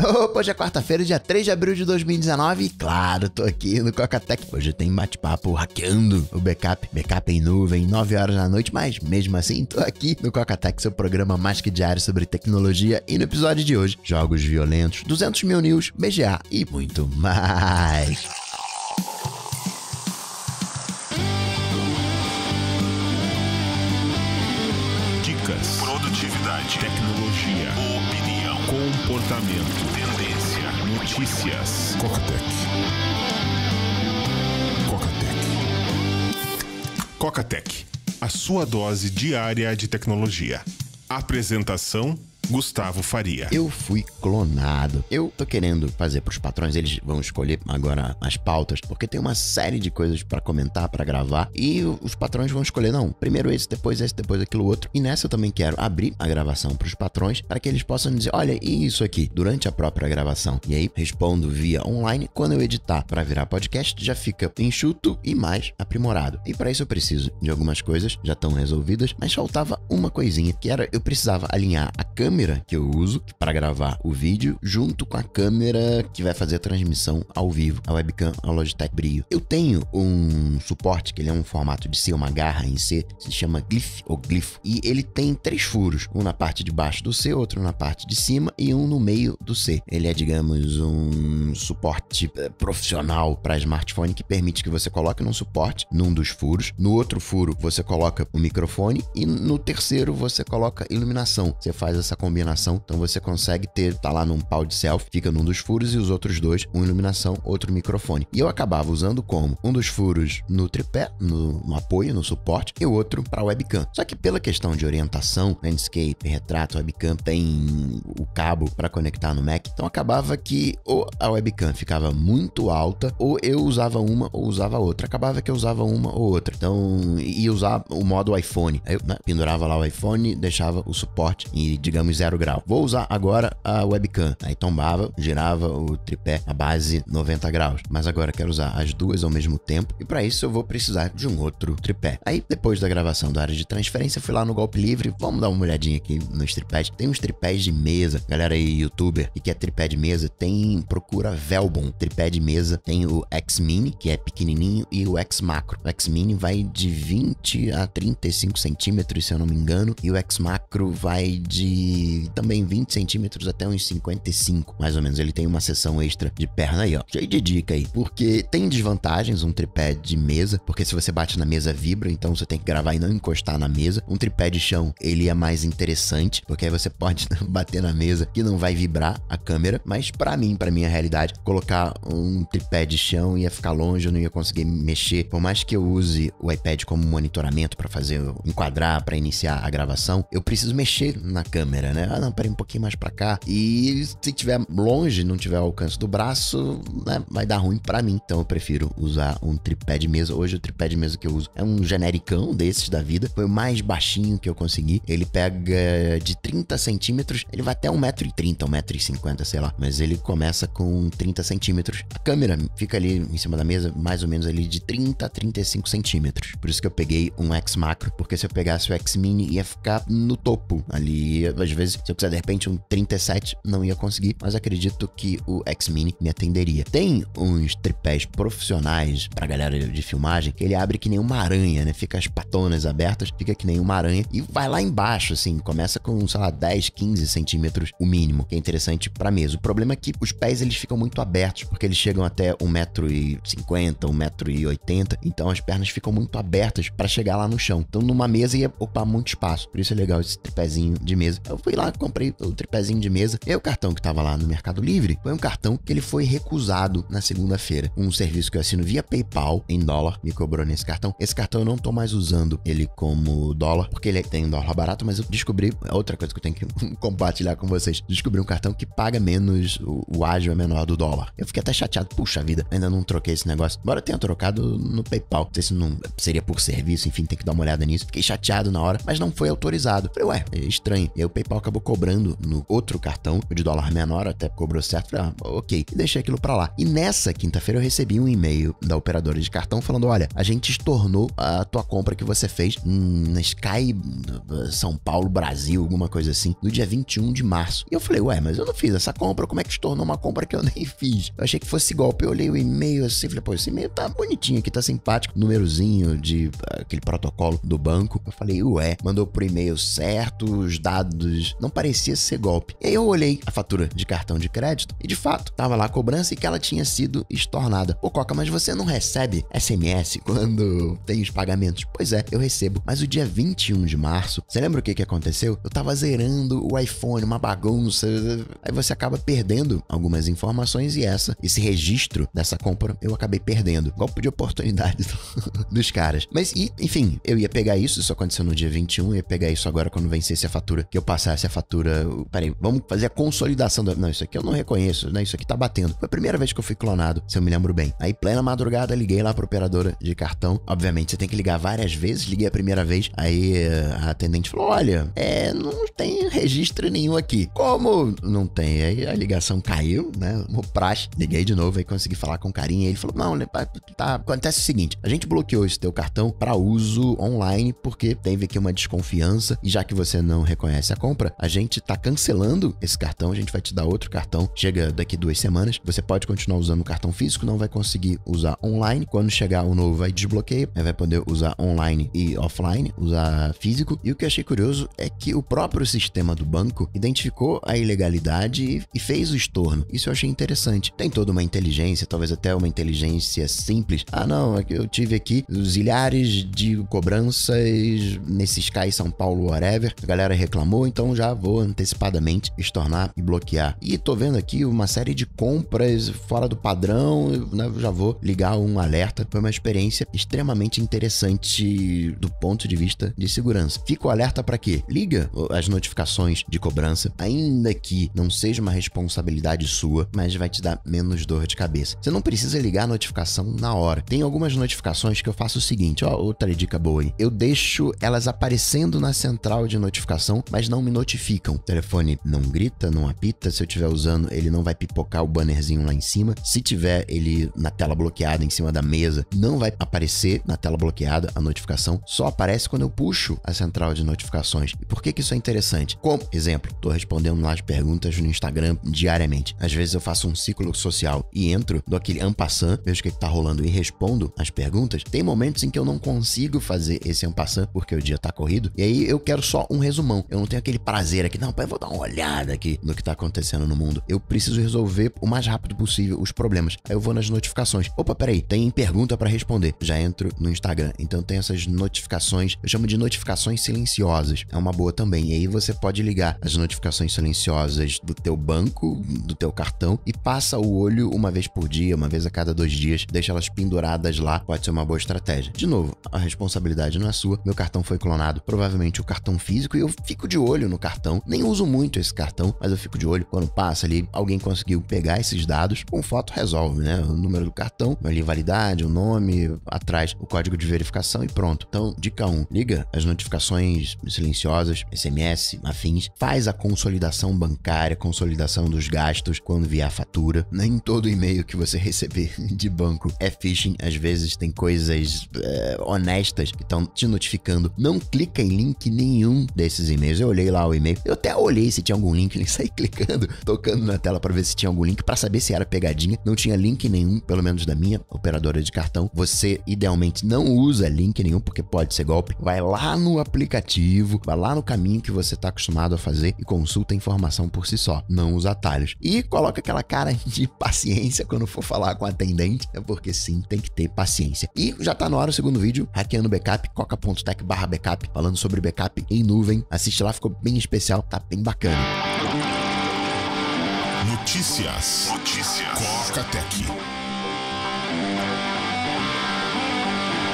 Opa, hoje é quarta-feira, dia 3 de abril de 2019 e claro, tô aqui no Cocatec. Hoje tem bate-papo hackeando o backup, backup em nuvem, 9 horas da noite, mas mesmo assim tô aqui no Cocatec, seu programa mais que diário sobre tecnologia e no episódio de hoje, jogos violentos, 200 mil news, BGA e muito mais. produtividade, tecnologia notícias. Cocatec. Cocatec. Cocatec. A sua dose diária de tecnologia. Apresentação Gustavo Faria. Eu fui clonado. Eu tô querendo fazer pros patrões, eles vão escolher agora as pautas, porque tem uma série de coisas para comentar, para gravar, e os patrões vão escolher, não, primeiro esse, depois esse, depois aquilo outro. E nessa eu também quero abrir a gravação pros patrões, para que eles possam dizer, olha, e isso aqui, durante a própria gravação. E aí respondo via online. Quando eu editar para virar podcast, já fica enxuto e mais aprimorado. E para isso eu preciso de algumas coisas, já estão resolvidas, mas faltava uma coisinha, que era eu precisava alinhar a câmera câmera que eu uso para gravar o vídeo, junto com a câmera que vai fazer a transmissão ao vivo, a webcam, a Logitech Brio. Eu tenho um suporte, que ele é um formato de C, uma garra em C, se chama Glyph ou Glyph, e ele tem três furos, um na parte de baixo do C, outro na parte de cima e um no meio do C. Ele é, digamos, um suporte eh, profissional para smartphone que permite que você coloque num suporte, num dos furos, no outro furo você coloca o microfone e no terceiro você coloca iluminação. Você faz essa combinação. Então você consegue ter, tá lá num pau de selfie, fica num dos furos e os outros dois, um iluminação, outro microfone. E eu acabava usando como um dos furos no tripé, no, no apoio, no suporte, e o outro para webcam. Só que pela questão de orientação, landscape, retrato, webcam tem o cabo para conectar no Mac, então acabava que ou a webcam ficava muito alta, ou eu usava uma ou usava outra. Acabava que eu usava uma ou outra. Então, e usar o modo iPhone. Aí eu né, pendurava lá o iPhone, deixava o suporte e, digamos, zero grau. Vou usar agora a webcam. Aí tombava, girava o tripé a base 90 graus. Mas agora quero usar as duas ao mesmo tempo e para isso eu vou precisar de um outro tripé. Aí depois da gravação da área de transferência, fui lá no golpe livre. Vamos dar uma olhadinha aqui nos tripés. Tem uns tripés de mesa. Galera aí, youtuber que quer tripé de mesa, tem procura Velbon. Tripé de mesa tem o X-Mini, que é pequenininho, e o X-Macro. O X-Mini vai de 20 a 35 centímetros, se eu não me engano, e o X-Macro vai de também 20 centímetros até uns 55, mais ou menos. Ele tem uma seção extra de perna aí, ó. Cheio de dica aí. Porque tem desvantagens um tripé de mesa, porque se você bate na mesa vibra, então você tem que gravar e não encostar na mesa. Um tripé de chão, ele é mais interessante, porque aí você pode bater na mesa que não vai vibrar a câmera, mas para mim, para minha realidade, colocar um tripé de chão ia ficar longe, eu não ia conseguir mexer. Por mais que eu use o iPad como monitoramento para fazer enquadrar, para iniciar a gravação, eu preciso mexer na câmera câmera, né? Ah, não, peraí um pouquinho mais para cá. E se tiver longe, não tiver alcance do braço, né, vai dar ruim para mim. Então eu prefiro usar um tripé de mesa. Hoje o tripé de mesa que eu uso é um genericão desses da vida. Foi o mais baixinho que eu consegui. Ele pega de 30 centímetros, ele vai até 1,30m, 1,50m, sei lá. Mas ele começa com 30 centímetros. A câmera fica ali em cima da mesa, mais ou menos ali de 30 a 35 centímetros. Por isso que eu peguei um X Macro, porque se eu pegasse o X Mini ia ficar no topo ali, às vezes, se eu quiser de repente um 37, não ia conseguir, mas acredito que o X-Mini me atenderia. Tem uns tripés profissionais pra galera de filmagem, que ele abre que nem uma aranha, né? Fica as patonas abertas, fica que nem uma aranha e vai lá embaixo, assim, começa com, sei lá, 10, 15 centímetros o mínimo, que é interessante pra mesa. O problema é que os pés eles ficam muito abertos, porque eles chegam até 1,50m, 1,80m, então as pernas ficam muito abertas para chegar lá no chão. Então numa mesa ia ocupar muito espaço, por isso é legal esse tripézinho de mesa. Eu fui lá, comprei o tripézinho de mesa. E o cartão que tava lá no Mercado Livre foi um cartão que ele foi recusado na segunda-feira. Um serviço que eu assino via PayPal em dólar me cobrou nesse cartão. Esse cartão eu não tô mais usando ele como dólar, porque ele tem um dólar barato, mas eu descobri é outra coisa que eu tenho que compartilhar com vocês. Descobri um cartão que paga menos, o, o ágio é menor do dólar. Eu fiquei até chateado, puxa vida, ainda não troquei esse negócio. Embora eu tenha trocado no PayPal, não sei se não seria por serviço, enfim, tem que dar uma olhada nisso. Fiquei chateado na hora, mas não foi autorizado. Falei, ué, é estranho. E aí o PayPal acabou cobrando no outro cartão, de dólar menor, até cobrou certo. Falei, ah, ok. E deixei aquilo para lá. E nessa quinta-feira eu recebi um e-mail da operadora de cartão falando: olha, a gente estornou a tua compra que você fez na Sky São Paulo, Brasil, alguma coisa assim, no dia 21 de março. E eu falei, ué, mas eu não fiz essa compra, como é que estornou uma compra que eu nem fiz? Eu achei que fosse golpe. Eu olhei o e-mail assim, falei, pô, esse e-mail tá bonitinho aqui, tá simpático. Númerozinho de ah, aquele protocolo do banco. Eu falei, ué, mandou pro e-mail certo, os dados não parecia ser golpe. E aí eu olhei a fatura de cartão de crédito e de fato tava lá a cobrança e que ela tinha sido estornada. Pô, Coca, mas você não recebe SMS quando tem os pagamentos? Pois é, eu recebo. Mas o dia 21 de março, você lembra o que, que aconteceu? Eu tava zerando o iPhone, uma bagunça. Aí você acaba perdendo algumas informações e essa, esse registro dessa compra, eu acabei perdendo. Golpe de oportunidade dos caras. Mas, e, enfim, eu ia pegar isso, isso aconteceu no dia 21, eu ia pegar isso agora quando vencesse a fatura que eu passasse essa fatura. Peraí, vamos fazer a consolidação. Da... Não, isso aqui eu não reconheço, né? Isso aqui tá batendo. Foi a primeira vez que eu fui clonado, se eu me lembro bem. Aí, plena madrugada, liguei lá pra operadora de cartão. Obviamente, você tem que ligar várias vezes. Liguei a primeira vez. Aí eh, a atendente falou: olha, é, não tem registro nenhum aqui. Como não tem? Aí a ligação caiu, né? O praxe. Liguei de novo, aí consegui falar com o carinha. Ele falou: não, né, tá. Acontece o seguinte: a gente bloqueou esse teu cartão para uso online, porque teve aqui uma desconfiança. E já que você não reconhece a compra, compra, a gente tá cancelando esse cartão, a gente vai te dar outro cartão. Chega daqui duas semanas, você pode continuar usando o cartão físico, não vai conseguir usar online. Quando chegar o novo, vai desbloqueio, vai poder usar online e offline, usar físico. E o que eu achei curioso é que o próprio sistema do banco identificou a ilegalidade e fez o estorno. Isso eu achei interessante. Tem toda uma inteligência, talvez até uma inteligência simples. Ah, não, é eu tive aqui zilhares de cobranças nesses cais São Paulo, whatever. A galera reclamou, então já vou antecipadamente estornar e bloquear. E tô vendo aqui uma série de compras fora do padrão, né? já vou ligar um alerta. Foi uma experiência extremamente interessante do ponto de vista de segurança. Fica o alerta para quê? Liga as notificações de cobrança, ainda que não seja uma responsabilidade sua, mas vai te dar menos dor de cabeça. Você não precisa ligar a notificação na hora. Tem algumas notificações que eu faço o seguinte, ó, outra dica boa aí. Eu deixo elas aparecendo na central de notificação, mas não me notificam. O telefone não grita, não apita. Se eu estiver usando, ele não vai pipocar o bannerzinho lá em cima. Se tiver ele na tela bloqueada em cima da mesa, não vai aparecer na tela bloqueada a notificação. Só aparece quando eu puxo a central de notificações. E por que, que isso é interessante? Como, exemplo, estou respondendo lá as perguntas no Instagram diariamente. Às vezes eu faço um ciclo social e entro, no aquele ampassant, vejo o que, está rolando e respondo as perguntas. Tem momentos em que eu não consigo fazer esse ampassant porque o dia está corrido. E aí eu quero só um resumão. Eu não tenho aquele prazer aqui. Não, pai, vou dar uma olhada aqui no que tá acontecendo no mundo. Eu preciso resolver o mais rápido possível os problemas. Aí eu vou nas notificações. Opa, peraí, tem pergunta para responder. Já entro no Instagram. Então tem essas notificações, eu chamo de notificações silenciosas. É uma boa também. E aí você pode ligar as notificações silenciosas do teu banco, do teu cartão e passa o olho uma vez por dia, uma vez a cada dois dias, deixa elas penduradas lá. Pode ser uma boa estratégia. De novo, a responsabilidade não é sua. Meu cartão foi clonado, provavelmente o cartão físico, e eu fico de olho no cartão. Nem uso muito esse cartão, mas eu fico de olho quando passa ali, alguém conseguiu pegar esses dados, com foto resolve, né? O número do cartão, ali validade, o nome, atrás o código de verificação e pronto. Então, dica 1, liga as notificações silenciosas, SMS, afins, faz a consolidação bancária, consolidação dos gastos quando vier a fatura. Nem todo e-mail que você receber de banco é phishing, às vezes tem coisas é, honestas que estão te notificando. Não clica em link nenhum desses e-mails. Eu olhei lá o e-mail. Eu até olhei se tinha algum link, nem saí clicando, tocando na tela para ver se tinha algum link, para saber se era pegadinha. Não tinha link nenhum, pelo menos da minha operadora de cartão. Você idealmente não usa link nenhum, porque pode ser golpe. Vai lá no aplicativo, vai lá no caminho que você está acostumado a fazer e consulta a informação por si só, não os atalhos. E coloca aquela cara de paciência quando for falar com o atendente, é porque sim, tem que ter paciência. E já tá na hora o segundo vídeo, hackeando backup, coca.tech barra backup, falando sobre backup em nuvem. Assiste lá, ficou bem especial, tá bem bacana. Notícias. Notícias. Coca Tech.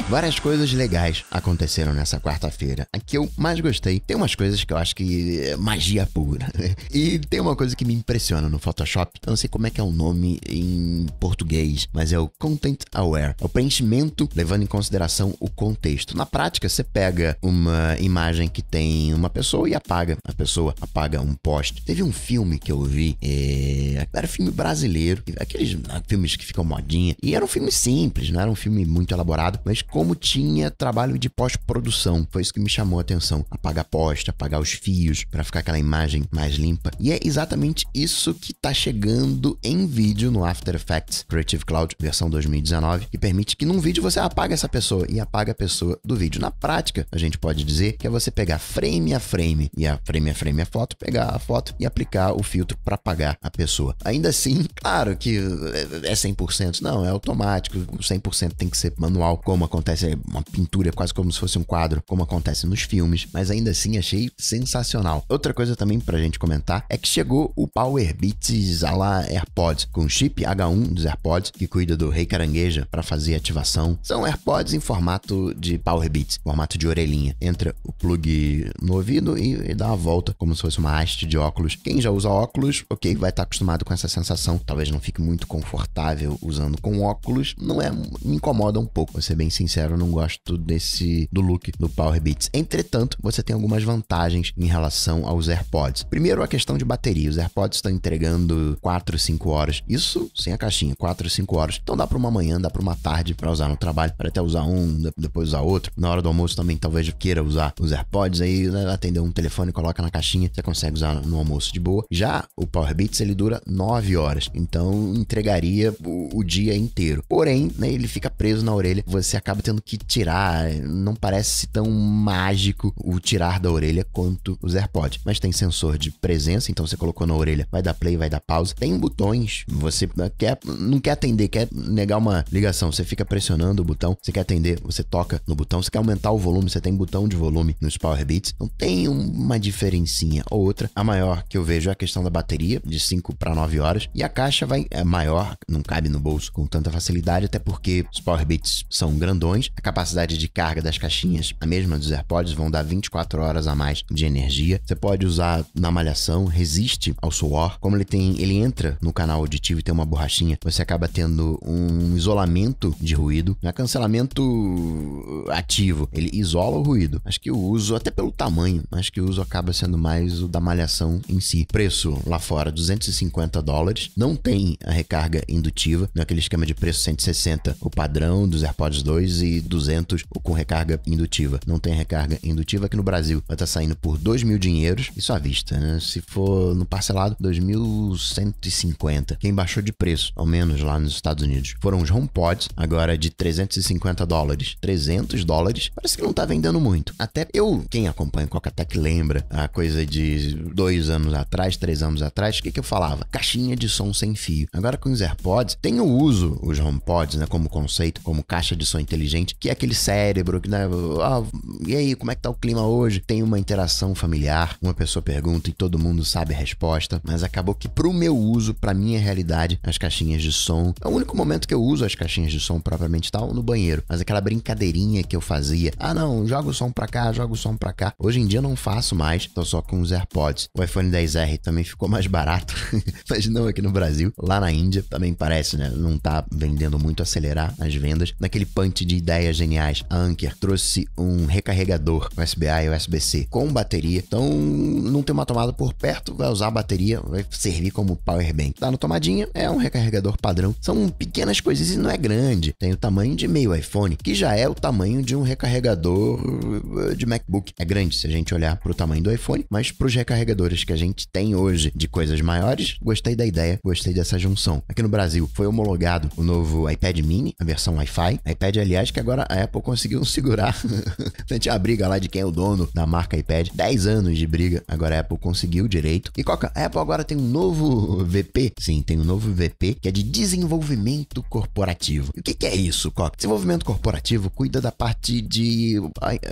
Várias coisas legais aconteceram nessa quarta-feira. A que eu mais gostei, tem umas coisas que eu acho que é magia pura. E tem uma coisa que me impressiona no Photoshop, eu não sei como é que é o nome em português, mas é o Content Aware. É o preenchimento levando em consideração o contexto. Na prática, você pega uma imagem que tem uma pessoa e apaga. A pessoa apaga um post. Teve um filme que eu vi, é... era um filme brasileiro, aqueles ah, filmes que ficam modinha, e era um filme simples, não era um filme muito elaborado, mas como tinha trabalho de pós-produção. Foi isso que me chamou a atenção. Apagar a posta, apagar os fios, para ficar aquela imagem mais limpa. E é exatamente isso que está chegando em vídeo no After Effects Creative Cloud versão 2019, que permite que num vídeo você apaga essa pessoa e apaga a pessoa do vídeo. Na prática, a gente pode dizer que é você pegar frame a frame e a frame a frame a foto, pegar a foto e aplicar o filtro para apagar a pessoa. Ainda assim, claro que é 100%, não, é automático, 100% tem que ser manual, como aconteceu acontece é uma pintura, é quase como se fosse um quadro, como acontece nos filmes, mas ainda assim achei sensacional. Outra coisa também pra gente comentar é que chegou o Power Beats a la AirPods, com chip H1 dos AirPods, que cuida do rei carangueja para fazer ativação. São AirPods em formato de Power Beats, formato de orelhinha. Entra o plug no ouvido e, e dá uma volta, como se fosse uma haste de óculos. Quem já usa óculos, ok, vai estar tá acostumado com essa sensação. Talvez não fique muito confortável usando com óculos. Não é. Me incomoda um pouco, vou ser bem sincero sincero, eu não gosto desse do look do Power Beats. Entretanto, você tem algumas vantagens em relação aos AirPods. Primeiro, a questão de bateria. Os AirPods estão entregando 4, 5 horas. Isso sem a caixinha, 4, 5 horas. Então dá para uma manhã, dá para uma tarde para usar no trabalho, para até usar um, depois usar outro. Na hora do almoço também talvez queira usar os AirPods aí, né, atender um telefone, coloca na caixinha, você consegue usar no almoço de boa. Já o Power Beats ele dura 9 horas, então entregaria o, o dia inteiro. Porém, né, ele fica preso na orelha, você acaba tendo que tirar. Não parece tão mágico o tirar da orelha quanto os AirPods. Mas tem sensor de presença, então você colocou na orelha, vai dar play, vai dar pausa. Tem botões, você quer, não quer atender, quer negar uma ligação, você fica pressionando o botão, você quer atender, você toca no botão, você quer aumentar o volume, você tem botão de volume nos Power Beats. Então tem uma diferencinha ou outra. A maior que eu vejo é a questão da bateria, de 5 para 9 horas, e a caixa vai é maior, não cabe no bolso com tanta facilidade, até porque os Power Beats são grandões a capacidade de carga das caixinhas, a mesma dos AirPods, vão dar 24 horas a mais de energia. Você pode usar na malhação, resiste ao suor. Como ele tem, ele entra no canal auditivo e tem uma borrachinha, você acaba tendo um isolamento de ruído. Não é cancelamento ativo, ele isola o ruído. Acho que o uso, até pelo tamanho, acho que o uso acaba sendo mais o da malhação em si. Preço lá fora, 250 dólares. Não tem a recarga indutiva, é aquele esquema de preço 160, o padrão dos AirPods 2 e 200 ou com recarga indutiva. Não tem recarga indutiva aqui no Brasil. Vai estar tá saindo por 2 mil dinheiros, isso à vista, né? Se for no parcelado, 2.150. Quem baixou de preço, ao menos lá nos Estados Unidos, foram os HomePods, agora de 350 dólares. 300 dólares, parece que não tá vendendo muito. Até eu, quem acompanha coca que lembra a coisa de dois anos atrás, três anos atrás, o que, que eu falava? Caixinha de som sem fio. Agora com os AirPods, tem o uso, os HomePods, né, como conceito, como caixa de som inteligente inteligente, que é aquele cérebro que, né? Ah, e aí, como é que tá o clima hoje? Tem uma interação familiar, uma pessoa pergunta e todo mundo sabe a resposta, mas acabou que pro meu uso, pra minha realidade, as caixinhas de som, é o único momento que eu uso as caixinhas de som propriamente tal, no banheiro, mas aquela brincadeirinha que eu fazia, ah não, joga o som pra cá, joga o som pra cá, hoje em dia não faço mais, tô só com os AirPods. O iPhone 10R também ficou mais barato, mas não aqui no Brasil, lá na Índia também parece, né, não tá vendendo muito acelerar as vendas, naquele punch de ideias geniais. A Anker trouxe um recarregador USB A e USB-C com bateria. Então, não tem uma tomada por perto, vai usar a bateria, vai servir como power bank. Tá na tomadinha, é um recarregador padrão. São pequenas coisas e não é grande. Tem o tamanho de meio iPhone, que já é o tamanho de um recarregador eh, de MacBook. É grande se a gente olhar para o tamanho do iPhone, mas para os recarregadores que a gente tem hoje de coisas maiores, gostei da ideia, gostei dessa junção. Aqui no Brasil foi homologado o novo iPad mini, a versão Wi-Fi. iPad, aliás, Acho que agora a Apple conseguiu segurar. Durante a briga lá de quem é o dono da marca iPad, 10 anos de briga, agora a Apple conseguiu o direito. E Coca, a Apple agora tem um novo VP. Sim, tem um novo VP que é de desenvolvimento corporativo. E o que, que é isso, Coca? Desenvolvimento corporativo cuida da parte de.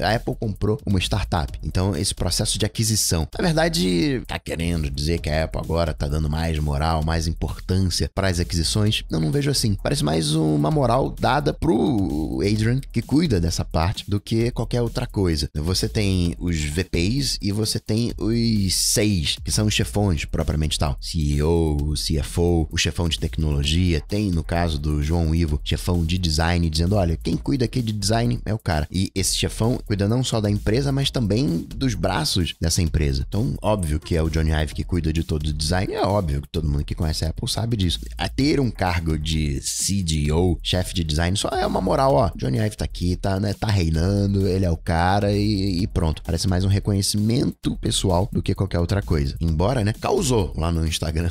A Apple comprou uma startup. Então, esse processo de aquisição. Na verdade, tá querendo dizer que a Apple agora tá dando mais moral, mais importância para as aquisições? Eu não vejo assim. Parece mais uma moral dada pro Adrian que cuida dessa parte do que qualquer outra coisa. Você tem os VPs e você tem os seis, que são os chefões propriamente tal. CEO, CFO, o chefão de tecnologia, tem no caso do João Ivo, chefão de design, dizendo: olha, quem cuida aqui de design é o cara. E esse chefão cuida não só da empresa, mas também dos braços dessa empresa. Então, óbvio que é o Johnny Ive que cuida de todo o design, é óbvio que todo mundo que conhece a Apple sabe disso. A ter um cargo de CDO, chefe de design, só é uma moral, ó. Johnny Ive tá aqui, tá, né, tá reinando, ele é o cara e, e, pronto. Parece mais um reconhecimento pessoal do que qualquer outra coisa. Embora, né, causou lá no Instagram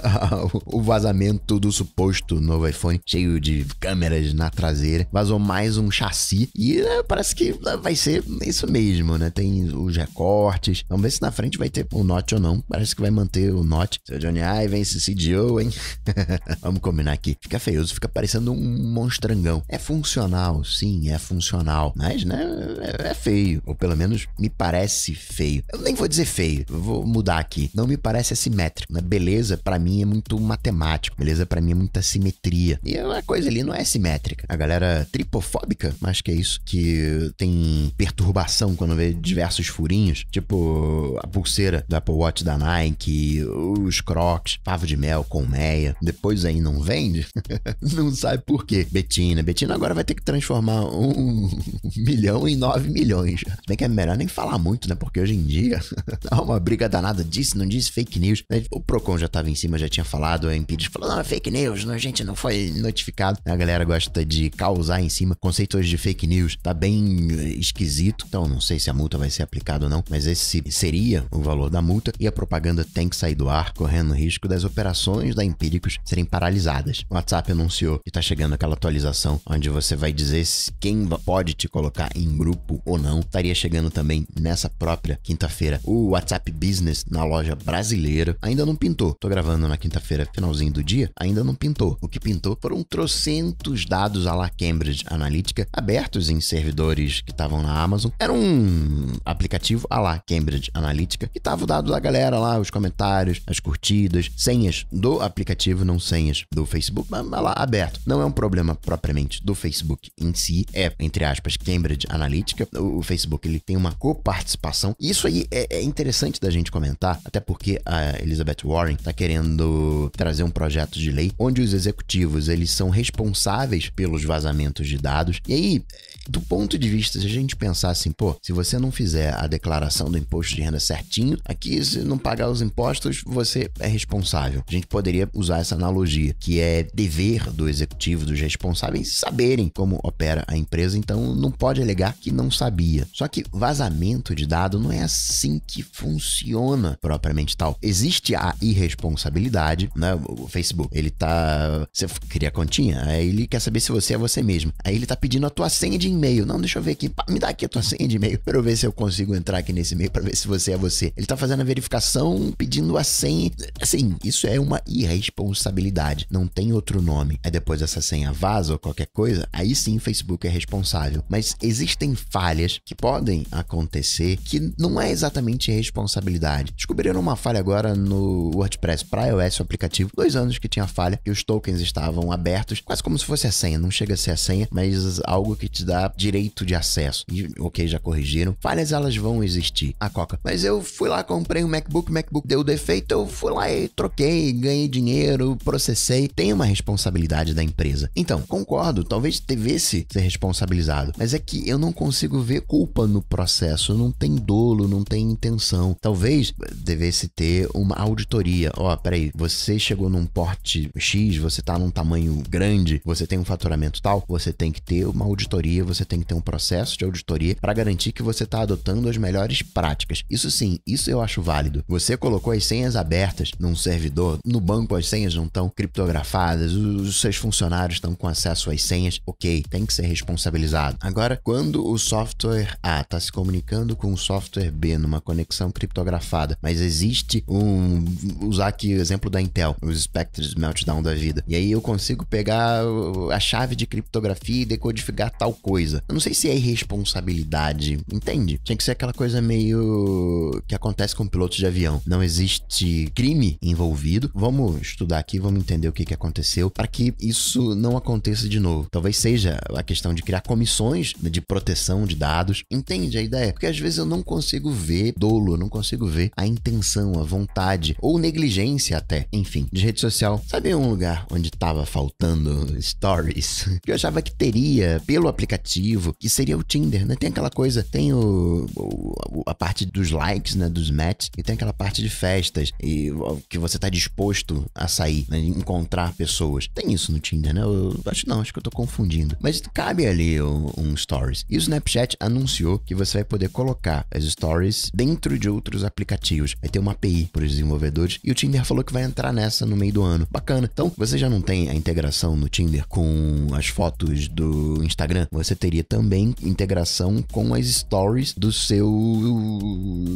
o vazamento do suposto novo iPhone, cheio de câmeras na traseira. Vazou mais um chassi e né, parece que vai ser isso mesmo, né? Tem os recortes. Vamos ver se na frente vai ter o um Note ou não. Parece que vai manter o Note. Seu Johnny Ive, esse CDO, hein? Vamos combinar aqui. Fica feioso, fica parecendo um monstrangão. É funcional funcional, sim, é funcional. Mas, né, é, é, feio. Ou pelo menos me parece feio. Eu nem vou dizer feio, vou mudar aqui. Não me parece assimétrico. Né? Beleza, para mim, é muito matemático. Beleza, para mim, é muita simetria. E a coisa ali não é simétrica. A galera é tripofóbica, acho que é isso, que tem perturbação quando vê diversos furinhos, tipo a pulseira do Apple Watch da Nike, os crocs, pavo de mel, colmeia, depois aí não vende, não sabe por quê. Betina, Betina agora vai ter que transformar um milhão em nove milhões. Bem que é melhor nem falar muito, né? Porque hoje em dia há uma briga danada, disse, não disse, fake news. Né? O Procon já tava em cima, já tinha falado, a Impeach falou, não, é fake news, a gente não foi notificado. A galera gosta de causar em cima. Conceito hoje de fake news tá bem eh, esquisito, então não sei se a multa vai ser aplicada ou não, mas esse seria o valor da multa e a propaganda tem que sair do ar, correndo o risco das operações da Empíricos serem paralisadas. O WhatsApp anunciou que tá chegando aquela atualização onde você vai dizer quem pode te colocar em grupo ou não, estaria chegando também nessa própria quinta-feira. O WhatsApp Business na loja brasileira ainda não pintou. Tô gravando na quinta-feira, finalzinho do dia, ainda não pintou. O que pintou foram trocentos dados à la Cambridge Analytica abertos em servidores que estavam na Amazon. Era um aplicativo à la Cambridge Analytica que tava o dado da galera lá, os comentários, as curtidas, senhas do aplicativo, não senhas do Facebook, mas lá aberto. Não é um problema propriamente do Facebook em si é, entre aspas, Cambridge Analytica. O, o Facebook ele tem uma coparticipação. Isso aí é, é, interessante da gente comentar, até porque a Elizabeth Warren está querendo trazer um projeto de lei onde os executivos eles são responsáveis pelos vazamentos de dados. E aí do ponto de vista, se a gente pensar assim, pô, se você não fizer a declaração do imposto de renda certinho, aqui se não pagar os impostos, você é responsável. A gente poderia usar essa analogia, que é dever do executivo, dos responsáveis, saberem como opera a empresa, então não pode alegar que não sabia. Só que vazamento de dado não é assim que funciona propriamente tal. Existe a irresponsabilidade, né? O Facebook, ele tá. Você cria a continha, aí ele quer saber se você é você mesmo. Aí ele tá pedindo a tua senha de e-mail. Não, deixa eu ver aqui. Me dá aqui a tua senha de e-mail para eu ver se eu consigo entrar aqui nesse e-mail para ver se você é você. Ele tá fazendo a verificação pedindo a senha. Assim, isso é uma irresponsabilidade. Não tem outro nome. É depois essa senha vaza ou qualquer coisa, aí sim o Facebook é responsável. Mas existem falhas que podem acontecer que não é exatamente responsabilidade. Descobriram uma falha agora no WordPress para iOS, o aplicativo, dois anos que tinha falha e os tokens estavam abertos, quase como se fosse a senha. Não chega a ser a senha, mas algo que te dá direito de acesso. E, ok, já corrigiram. Falhas elas vão existir. A Coca. Mas eu fui lá, comprei um MacBook, o MacBook deu defeito, eu fui lá e troquei, ganhei dinheiro, processei. Tem uma responsabilidade da empresa. Então, concordo, talvez devesse ser responsabilizado. Mas é que eu não consigo ver culpa no processo. Não tem dolo, não tem intenção. Talvez devesse ter uma auditoria. Ó, oh, peraí, você chegou num porte X, você tá num tamanho grande, você tem um faturamento tal, você tem que ter uma auditoria, você tem que ter um processo de auditoria para garantir que você está adotando as melhores práticas. Isso sim, isso eu acho válido. Você colocou as senhas abertas num servidor, no banco as senhas não estão criptografadas, os seus funcionários estão com acesso às senhas, ok, tem que ser responsabilizado. Agora, quando o software A ah, está se comunicando com o software B numa conexão criptografada, mas existe um. usar aqui o exemplo da Intel, os Spectres Meltdown da vida, e aí eu consigo pegar a chave de criptografia e decodificar tal coisa coisa. Eu não sei se é irresponsabilidade, entende? Tinha que ser aquela coisa meio que acontece com pilotos de avião. Não existe crime envolvido. Vamos estudar aqui, vamos entender o que, que aconteceu para que isso não aconteça de novo. Talvez seja a questão de criar comissões de proteção de dados. Entende a ideia? Porque às vezes eu não consigo ver dolo, eu não consigo ver a intenção, a vontade ou negligência até. Enfim, de rede social, sabe um lugar onde tava faltando stories? Que eu achava que teria pelo aplicativo aplicativo, que seria o Tinder, né? Tem aquela coisa, tem o, o a parte dos likes, né? Dos matches, e tem aquela parte de festas, e que você tá disposto a sair, né? Encontrar pessoas. Tem isso no Tinder, né? Eu acho não, acho que eu tô confundindo. Mas cabe ali um, um stories. E o Snapchat anunciou que você vai poder colocar as stories dentro de outros aplicativos. Vai ter uma API para os desenvolvedores. E o Tinder falou que vai entrar nessa no meio do ano. Bacana. Então, você já não tem a integração no Tinder com as fotos do Instagram. Você você teria também integração com as stories do seu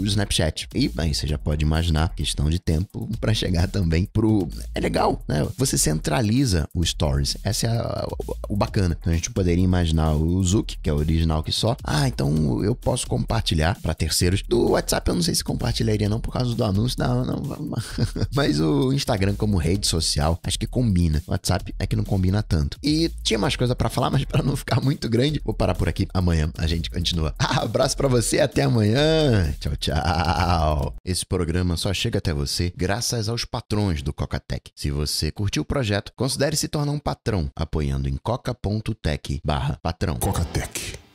Snapchat. E bem você já pode imaginar questão de tempo para chegar também pro. É legal, né? Você centraliza o stories. Essa é a, a, o bacana. Então a gente poderia imaginar o Zuc, que é original que só. Ah, então eu posso compartilhar para terceiros. Do WhatsApp eu não sei se compartilharia não por causa do anúncio. Não, não. Mas o Instagram como rede social, acho que combina. O WhatsApp é que não combina tanto. E tinha mais coisa para falar, mas para não ficar muito grande Vou parar por aqui. Amanhã a gente continua. Abraço para você, até amanhã. Tchau, tchau. Esse programa só chega até você graças aos patrões do Coca-Tech. Se você curtiu o projeto, considere se tornar um patrão apoiando em coca.tech/patrão. Cocatec.